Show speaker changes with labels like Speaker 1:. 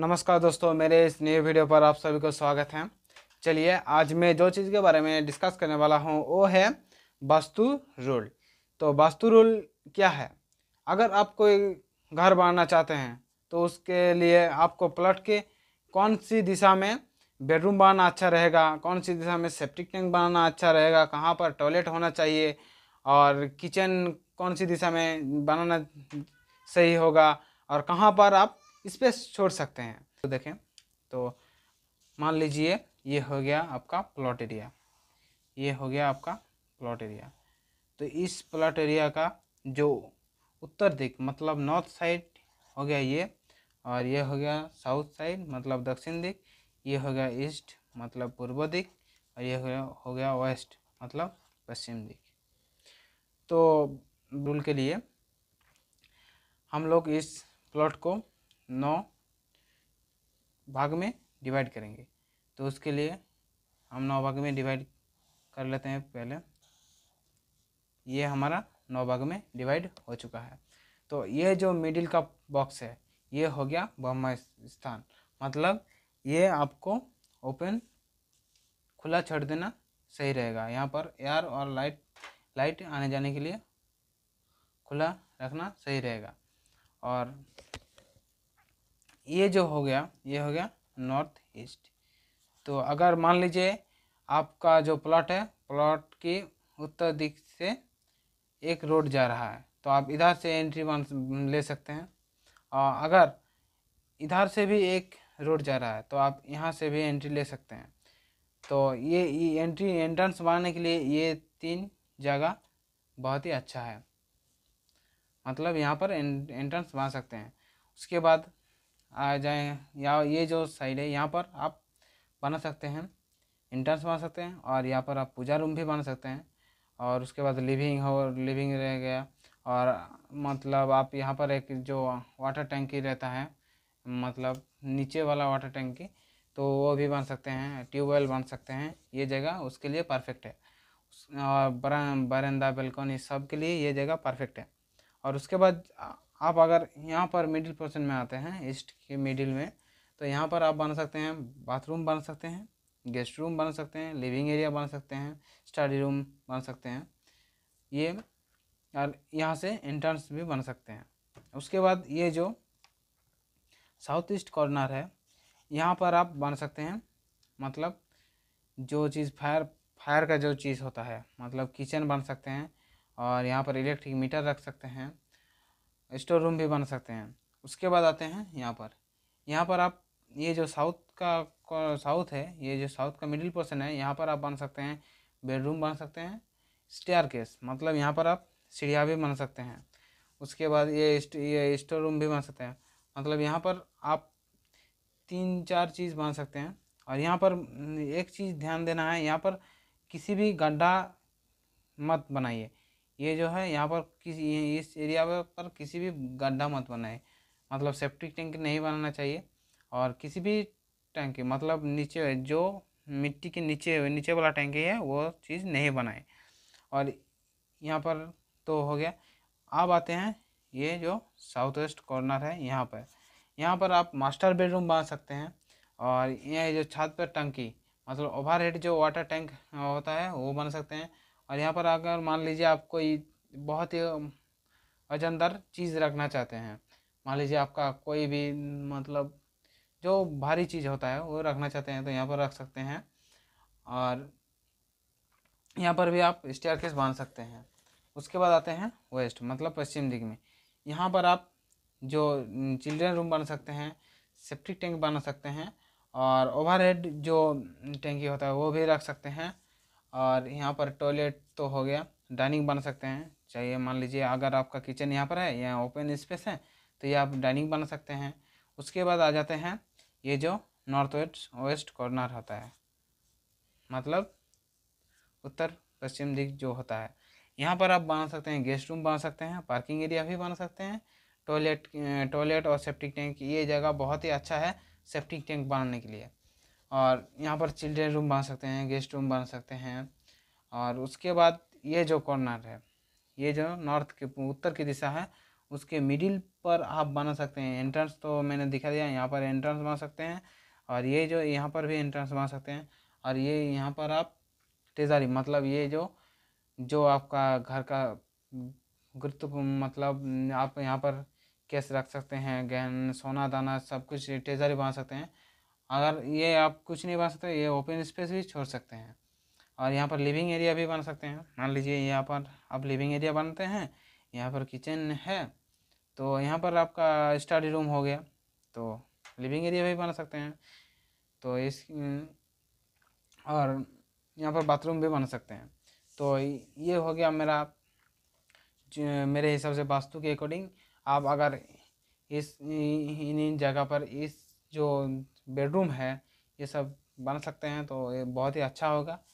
Speaker 1: नमस्कार दोस्तों मेरे इस नए वीडियो पर आप सभी को स्वागत है चलिए आज मैं जो चीज़ के बारे में डिस्कस करने वाला हूँ वो है वास्तु रूल तो वास्तु रूल क्या है अगर आप कोई घर बनाना चाहते हैं तो उसके लिए आपको प्लट के कौन सी दिशा में बेडरूम बनाना अच्छा रहेगा कौन सी दिशा में सेप्टिक टैंक बनाना अच्छा रहेगा कहाँ पर टॉयलेट होना चाहिए और किचन कौन सी दिशा में बनाना सही होगा और कहाँ पर आप स्पेस छोड़ सकते हैं तो देखें तो मान लीजिए ये हो गया आपका प्लॉट एरिया ये हो गया आपका प्लॉट एरिया तो इस प्लॉट एरिया का जो उत्तर दिक मतलब नॉर्थ साइड हो गया ये और ये हो गया साउथ साइड मतलब दक्षिण दिक ये हो गया ईस्ट मतलब पूर्व दिक और ये हो गया हो गया वेस्ट मतलब पश्चिम दिक तो रूल के लिए हम लोग इस प्लॉट को नौ भाग में डिवाइड करेंगे तो उसके लिए हम नौ भाग में डिवाइड कर लेते हैं पहले ये हमारा नौ भाग में डिवाइड हो चुका है तो ये जो मिडिल का बॉक्स है ये हो गया ब्रह्म स्थान मतलब ये आपको ओपन खुला छोड़ देना सही रहेगा यहाँ पर एयर और लाइट लाइट आने जाने के लिए खुला रखना सही रहेगा और ये जो हो गया ये हो गया नॉर्थ ईस्ट तो अगर मान लीजिए आपका जो प्लॉट है प्लॉट की उत्तर दिख से एक रोड जा रहा है तो आप इधर से एंट्री मान ले सकते हैं और अगर इधर से भी एक रोड जा रहा है तो आप यहाँ से भी एंट्री ले सकते हैं तो ये, ये एंट्री एंट्रेंस बनाने के लिए ये तीन जगह बहुत ही अच्छा है मतलब यहाँ पर एंट्रेंस बना सकते हैं उसके बाद आ जाए या ये जो साइड है यहाँ पर आप बना सकते हैं इंट्रेंस बना सकते हैं और यहाँ पर आप पूजा रूम भी बना सकते हैं और उसके बाद लिविंग हो लिविंग रह गया और मतलब आप यहाँ पर एक जो वाटर टैंकी रहता है मतलब नीचे वाला वाटर टैंकी तो वो भी बन सकते हैं ट्यूबवेल बन सकते हैं ये जगह उसके लिए परफेक्ट है और बरंदा बेलकनी सब के लिए ये जगह परफेक्ट है और उसके बाद आप अगर यहाँ पर मिडिल पोर्शन में आते हैं ईस्ट के मिडिल में तो यहाँ पर आप बन सकते हैं बाथरूम बन सकते हैं गेस्ट रूम बन सकते हैं लिविंग एरिया बन सकते हैं स्टडी रूम बन सकते हैं ये और यहाँ से एंट्रेंस भी बन सकते हैं उसके बाद ये जो साउथ ईस्ट कॉर्नर है यहाँ पर आप बन सकते हैं मतलब जो चीज़ फायर फायर का जो चीज़ होता है मतलब किचन बन सकते हैं और यहाँ पर इलेक्ट्रिक मीटर रख सकते हैं स्टोर रूम भी बना सकते हैं उसके बाद आते हैं यहाँ पर यहाँ पर आप ये जो साउथ का साउथ है ये जो साउथ का मिडिल पोर्सन है यहाँ पर आप बन सकते हैं बेडरूम बना सकते हैं स्टेयर केस मतलब यहाँ पर आप सीढ़िया भी बना सकते हैं उसके बाद ये ये स्टोर रूम भी बना सकते हैं मतलब यहाँ पर आप तीन चार चीज़ बना सकते हैं और यहाँ पर एक चीज़ ध्यान देना है यहाँ पर किसी भी गड्ढा मत बनाइए ये जो है यहाँ पर किसी इस एरिया पर किसी भी गड्ढा मत बनाए मतलब सेप्टिक टैंक नहीं बनाना चाहिए और किसी भी टैंकी मतलब नीचे जो मिट्टी के नीचे नीचे वाला टैंकी है वो चीज़ नहीं बनाए और यहाँ पर तो हो गया अब आते हैं ये जो साउथ वेस्ट कॉर्नर है यहाँ पर यहाँ पर आप मास्टर बेडरूम बना सकते हैं और यह जो छत पर टंकी मतलब ओवरहेड जो वाटर टैंक होता है वो बना सकते हैं और यहाँ पर अगर मान लीजिए आप कोई बहुत ही वजनदार चीज़ रखना चाहते हैं मान लीजिए आपका कोई भी मतलब जो भारी चीज़ होता है वो रखना चाहते हैं तो यहाँ पर रख सकते हैं और यहाँ पर भी आप स्टेयर केस बांध सकते हैं उसके बाद आते हैं वेस्ट मतलब पश्चिम दिग में यहाँ पर आप जो चिल्ड्रेन रूम बना सकते हैं सेप्टिक टैंक बना सकते हैं और ओवरहेड जो टैंकी होता है वो भी रख सकते हैं और यहाँ पर टॉयलेट तो हो गया डाइनिंग बना सकते हैं चाहिए मान लीजिए अगर आपका किचन यहाँ पर है या ओपन स्पेस है तो ये आप डाइनिंग बना सकते हैं उसके बाद आ जाते हैं ये जो नॉर्थ वेस्ट वेस्ट कॉर्नर होता है मतलब उत्तर पश्चिम दिख जो होता है यहाँ पर आप बना सकते हैं गेस्ट रूम बना सकते हैं पार्किंग एरिया भी बना सकते हैं टॉयलेट टॉयलेट और सेप्टिक टैंक ये जगह बहुत ही अच्छा है सेप्टिक टैंक बनाने के लिए और यहाँ पर चिल्ड्रेन रूम बना सकते हैं गेस्ट रूम बना सकते हैं और उसके बाद ये जो कॉर्नर है ये जो नॉर्थ के उत्तर की दिशा है उसके मिडिल पर आप बना सकते हैं एंट्रेंस तो मैंने दिखा दिया यहाँ पर एंट्रेंस बना सकते हैं और ये जो यहाँ पर भी एंट्रेंस बना सकते हैं और ये यहाँ पर आप टेजारी मतलब ये जो जो आपका घर का गुरुत्व मतलब आप यहाँ पर कैश रख सकते हैं गहन सोना दाना सब कुछ टेजारी बना सकते हैं अगर ये आप कुछ नहीं बना सकते ये ओपन स्पेस भी छोड़ सकते हैं और यहाँ पर लिविंग एरिया भी बना सकते हैं मान लीजिए यहाँ पर आप लिविंग एरिया बनते हैं यहाँ पर किचन है तो यहाँ पर आपका स्टडी रूम हो गया तो लिविंग एरिया भी बना सकते हैं तो इस और यहाँ पर बाथरूम भी बना सकते हैं तो ये हो गया मेरा मेरे हिसाब से वास्तु के अकॉर्डिंग आप अगर इस इन इन जगह पर इस जो बेडरूम है ये सब बन सकते हैं तो ये बहुत ही अच्छा होगा